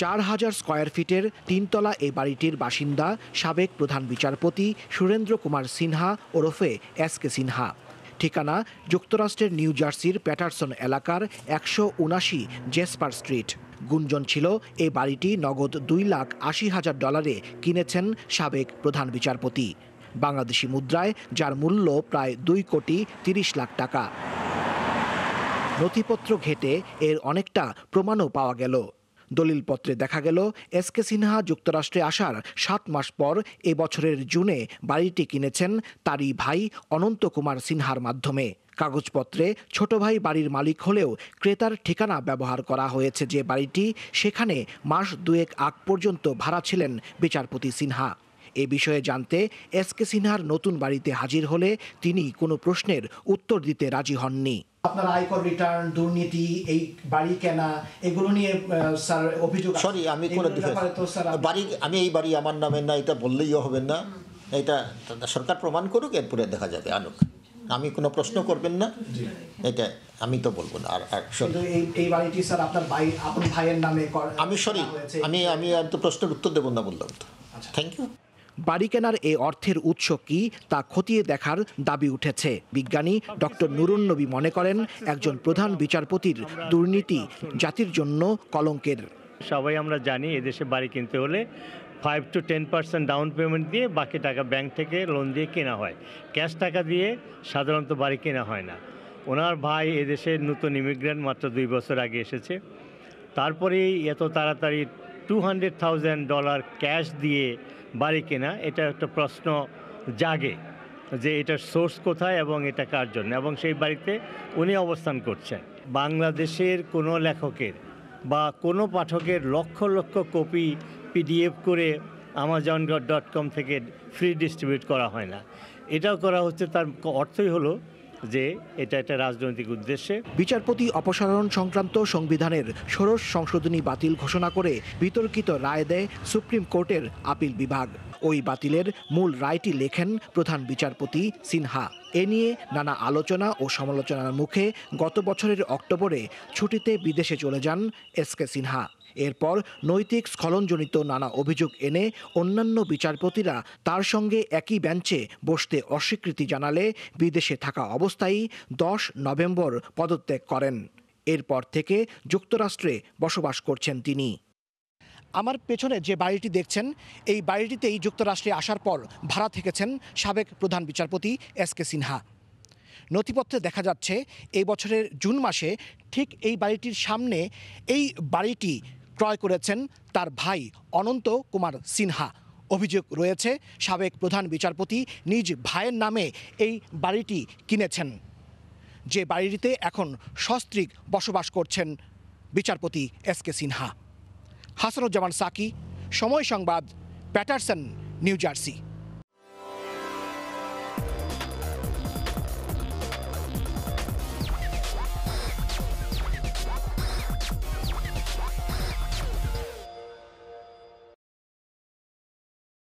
চার হাজার স্কোয়ার ফিটের তিনতলা এ বাড়িটির বাসিন্দা সাবেক প্রধান বিচারপতি সুরেন্দ্র কুমার সিনহা ওরফে এস কে সিনহা ঠিকানা যুক্তরাষ্ট্রের নিউ জার্সির প্যাটারসন এলাকার একশো উনাশি জেসপার স্ট্রিট গুঞ্জন ছিল এ বাড়িটি নগদ দুই লাখ আশি হাজার ডলারে কিনেছেন সাবেক প্রধান বিচারপতি বাংলাদেশি মুদ্রায় যার মূল্য প্রায় দুই কোটি তিরিশ লাখ টাকা নথিপত্র ঘেটে এর অনেকটা প্রমাণও পাওয়া গেল দলিলপত্রে দেখা গেল এস কে সিনহা যুক্তরাষ্ট্রে আসার সাত মাস পর এ বছরের জুনে বাড়িটি কিনেছেন তারই ভাই অনন্ত কুমার সিনহার মাধ্যমে কাগজপত্রে ছোট ভাই বাড়ির মালিক হলেও ক্রেতার ঠিকানা ব্যবহার করা হয়েছে যে বাড়িটি সেখানে মাস দুয়েক আগ পর্যন্ত ভাড়া ছিলেন বিচারপতি সিনহা এ বিষয়ে জানতে এস কে সিনহার নতুন বাড়িতে হাজির হলে তিনি কোনো প্রশ্নের উত্তর দিতে রাজি হননি আপনার আয়কর রিটার্ন দুর্নীতি এই বাড়ি কেনা এগুলো নিয়ে স্যার অভিযোগ সরি আমি করে বাড়ি আমি এই বাড়ি আমার নামে না এটা হবে না এটা সরকার প্রমাণ করুক এরপরে দেখা যাবে আনুক আমি কোনো প্রশ্ন করবেন না এটা আমি তো বলবো না আর এই বাড়িটি স্যার আপনার ভাই ভাইয়ের নামে আমি সরি আমি আমি তো প্রশ্নের উত্তর দেবো না বললাম তো থ্যাংক আচ্ছা। ইউ বাড়ি কেনার এই অর্থের উৎস কি তা খতিয়ে দেখার দাবি উঠেছে বিজ্ঞানী ডক্টর নুরুন নবী মনে করেন একজন প্রধান বিচারপতির দুর্নীতি জাতির জন্য কলঙ্কের সবাই আমরা জানি এদেশে বাড়ি কিনতে হলে five to ten percent down payment দিয়ে বাকি টাকা ব্যাংক থেকে লোন দিয়ে কেনা হয় ক্যাশ টাকা দিয়ে সাধারণত বাড়ি কেনা হয় না ওনার ভাই এদেশে নতুন ইমিগ্রেন্ট মাত্র দুই বছর আগে এসেছে তারপরেই এত তাড়াতাড়ি two hundred thousand dollar cash দিয়ে বাড়ি কেনা এটা একটা প্রশ্ন জাগে যে এটার সোর্স কোথায় এবং এটা কার জন্য এবং সেই বাড়িতে উনি অবস্থান করছেন বাংলাদেশের কোনো লেখকের বা কোনো পাঠকের লক্ষ লক্ষ কপি পিডিএফ করে আমাজন ডট কম থেকে ফ্রি ডিস্ট্রিবিউট করা হয় না এটাও করা হচ্ছে তার অর্থই হলো যে এটা একটা রাজনৈতিক উদ্দেশ্যে বিচারপতি অপসারণ সংক্রান্ত সংবিধানের ষোড়শ সংশোধনী বাতিল ঘোষণা করে বিতর্কিত রায় দেয় সুপ্রিম কোর্টের আপিল বিভাগ ওই বাতিলের মূল রায়টি লেখেন প্রধান বিচারপতি সিনহা এ নিয়ে নানা আলোচনা ও সমালোচনার মুখে গত বছরের অক্টোবরে ছুটিতে বিদেশে চলে যান এস কে সিনহা এরপর নৈতিক স্খলনজনিত নানা অভিযোগ এনে অন্যান্য বিচারপতিরা তার সঙ্গে একই বেঞ্চে বসতে অস্বীকৃতি জানালে বিদেশে থাকা অবস্থায় দশ নভেম্বর পদত্যাগ করেন এরপর থেকে যুক্তরাষ্ট্রে বসবাস করছেন তিনি আমার পেছনে যে বাড়িটি দেখছেন এই বাড়িটিতেই যুক্তরাষ্ট্রে আসার পর ভাড়া থেকেছেন সাবেক প্রধান বিচারপতি এস কে সিনহা নথিপত্রে দেখা যাচ্ছে এই বছরের জুন মাসে ঠিক এই বাড়িটির সামনে এই বাড়িটি ক্রয় করেছেন তার ভাই অনন্ত কুমার সিনহা অভিযোগ রয়েছে সাবেক প্রধান বিচারপতি নিজ ভাইয়ের নামে এই বাড়িটি কিনেছেন যে বাড়িটিতে এখন সস্ত্রীক বসবাস করছেন বিচারপতি এস কে সিনহা হাসানুজ্জামান সাকি সময় সংবাদ প্যাটারসন নিউ জার্সি